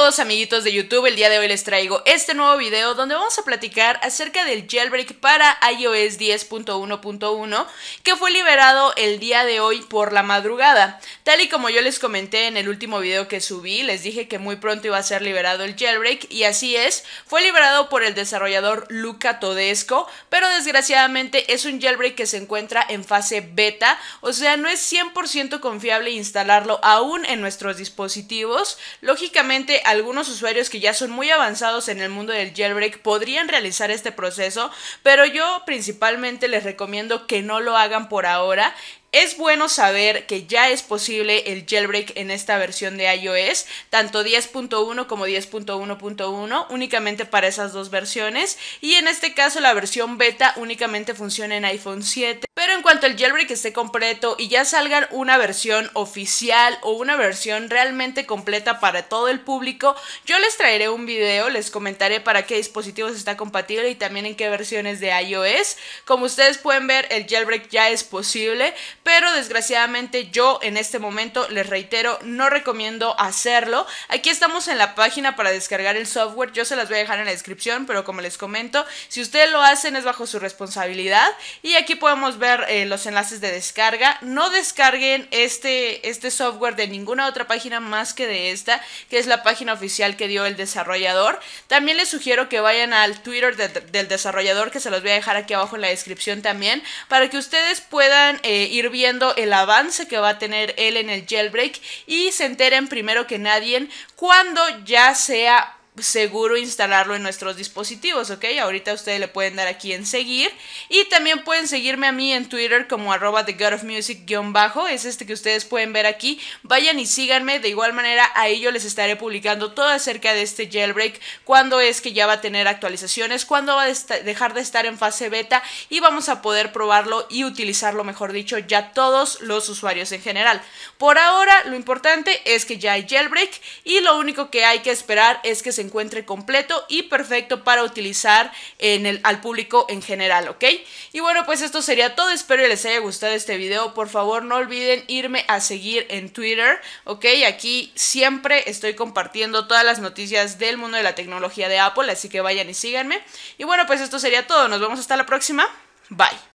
todos amiguitos de YouTube, el día de hoy les traigo este nuevo video donde vamos a platicar acerca del jailbreak para iOS 10.1.1 que fue liberado el día de hoy por la madrugada. Tal y como yo les comenté en el último video que subí, les dije que muy pronto iba a ser liberado el jailbreak y así es, fue liberado por el desarrollador Luca Todesco, pero desgraciadamente es un jailbreak que se encuentra en fase beta, o sea no es 100% confiable instalarlo aún en nuestros dispositivos, lógicamente algunos usuarios que ya son muy avanzados en el mundo del jailbreak podrían realizar este proceso, pero yo principalmente les recomiendo que no lo hagan por ahora. Es bueno saber que ya es posible el jailbreak en esta versión de iOS, tanto 10.1 como 10.1.1, únicamente para esas dos versiones. Y en este caso la versión beta únicamente funciona en iPhone 7. Pero en cuanto el jailbreak esté completo y ya salgan una versión oficial o una versión realmente completa para todo el público, yo les traeré un video, les comentaré para qué dispositivos está compatible y también en qué versiones de iOS. Como ustedes pueden ver, el jailbreak ya es posible, pero desgraciadamente yo en este momento, les reitero, no recomiendo hacerlo. Aquí estamos en la página para descargar el software, yo se las voy a dejar en la descripción, pero como les comento, si ustedes lo hacen es bajo su responsabilidad y aquí podemos ver eh, los enlaces de descarga. No descarguen este, este software de ninguna otra página más que de esta, que es la página oficial que dio el desarrollador. También les sugiero que vayan al Twitter del desarrollador, que se los voy a dejar aquí abajo en la descripción también, para que ustedes puedan eh, ir viendo el avance que va a tener él en el jailbreak y se enteren primero que nadie cuando ya sea seguro instalarlo en nuestros dispositivos, ¿ok? Ahorita ustedes le pueden dar aquí en seguir y también pueden seguirme a mí en Twitter como arroba the bajo, es este que ustedes pueden ver aquí, vayan y síganme, de igual manera a yo les estaré publicando todo acerca de este jailbreak, cuando es que ya va a tener actualizaciones, cuando va a dejar de estar en fase beta y vamos a poder probarlo y utilizarlo, mejor dicho, ya todos los usuarios en general. Por ahora lo importante es que ya hay jailbreak y lo único que hay que esperar es que se encuentre completo y perfecto para utilizar en el, al público en general, ¿ok? Y bueno, pues esto sería todo, espero que les haya gustado este video, por favor no olviden irme a seguir en Twitter, ¿ok? Aquí siempre estoy compartiendo todas las noticias del mundo de la tecnología de Apple, así que vayan y síganme. Y bueno, pues esto sería todo, nos vemos hasta la próxima, bye.